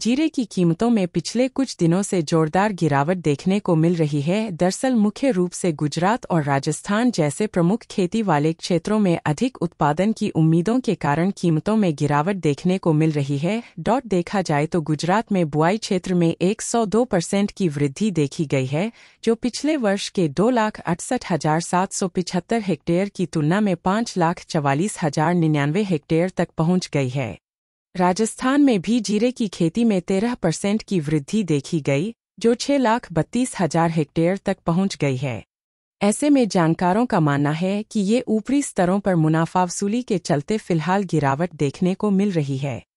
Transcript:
जीरे की कीमतों में पिछले कुछ दिनों से जोरदार गिरावट देखने को मिल रही है दरअसल मुख्य रूप से गुजरात और राजस्थान जैसे प्रमुख खेती वाले क्षेत्रों में अधिक उत्पादन की उम्मीदों के कारण कीमतों में गिरावट देखने को मिल रही है डॉट देखा जाए तो गुजरात में बुआई क्षेत्र में 102 परसेंट की वृद्धि देखी गई है जो पिछले वर्ष के दो लाख अड़सठ हजार सात सौ पिछहत्तर हेक्टेयर की तुलना में पाँच लाख चवालीस हजार निन्यानवे हेक्टेयर तक पहुँच गई है राजस्थान में भी जीरे की खेती में तेरह परसेंट की वृद्धि देखी गई जो छह लाख बत्तीस हजार हेक्टेयर तक पहुंच गई है ऐसे में जानकारों का मानना है कि ये ऊपरी स्तरों पर मुनाफा वसूली के चलते फिलहाल गिरावट देखने को मिल रही है